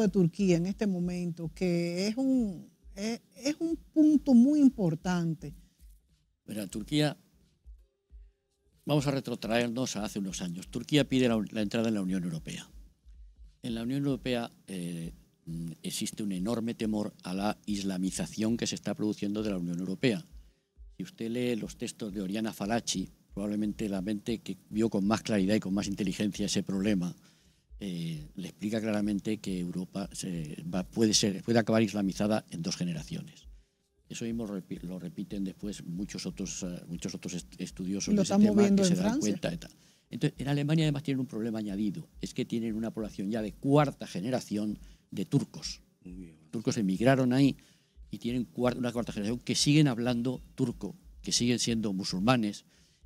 de Turquía en este momento, que es un, eh, es, un punto muy importante. Mira, Turquía, vamos a retrotraernos a hace unos años. Turquía pide la, entrada en la Unión Europea. En la Unión Europea eh, existe un enorme temor a la islamización que se está produciendo de la Unión Europea. Si usted lee los textos de Oriana Falachi, probablemente la mente que vio con más claridad y con más inteligencia ese problema, eh, le explica claramente que Europa se puede, ser, puede acabar islamizada en dos generaciones. Eso mismo lo repiten después muchos otros, eh, muchos otros estudiosos tema que se dan cuenta. Entonces, en Alemania además tienen un problema añadido, es que tienen una población ya de cuarta generación de turcos. turcos emigraron ahí y tienen una cuarta generación que siguen hablando turco, que siguen siendo musulmanes,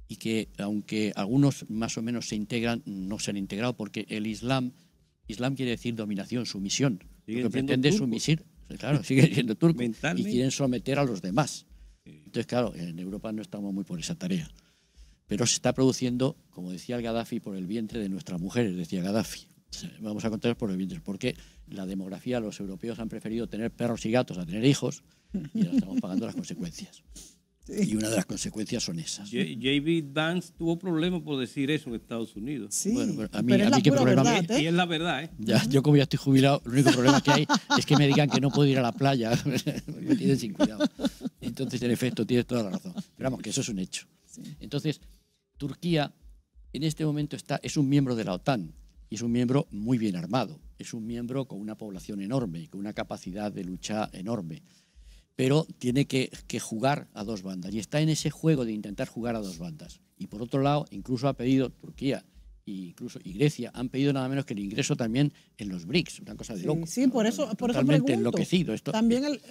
y que aunque algunos más o menos se integran, no se han integrado porque el Islam, Islam quiere decir dominación, sumisión. Lo que pretende sumisir, claro, sigue siendo turco y quieren someter a los demás. Entonces, claro, en Europa no estamos muy por esa tarea. Pero se está produciendo, como decía el Gaddafi, por el vientre de nuestras mujeres, decía Gaddafi. Vamos a contar por el vientre, porque la demografía, los europeos han preferido tener perros y gatos a tener hijos y estamos pagando las consecuencias. Y una de las consecuencias son esas. J.B. Vance tuvo problemas por decir eso en Estados Unidos. Sí, bueno, a mí, problema. Y es la verdad, ¿eh? yo, como ya estoy jubilado, el único problema que hay es que me digan que no puedo ir a la playa. me tienen sin cuidado. Entonces, en efecto, tienes toda la razón. Pero vamos, que eso es un hecho. Entonces, Turquía en este momento está, es un miembro de la OTAN y es un miembro muy bien armado. Es un miembro con una población enorme, y con una capacidad de lucha enorme pero tiene que, jugar a dos bandas. Y está en ese juego de intentar jugar a dos bandas. Y por otro lado, incluso ha pedido Turquía e incluso, y Grecia han pedido nada menos que el ingreso también en los BRICS, una cosa de loco. Sí, por eso, por Totalmente enloquecido. Esto, También el,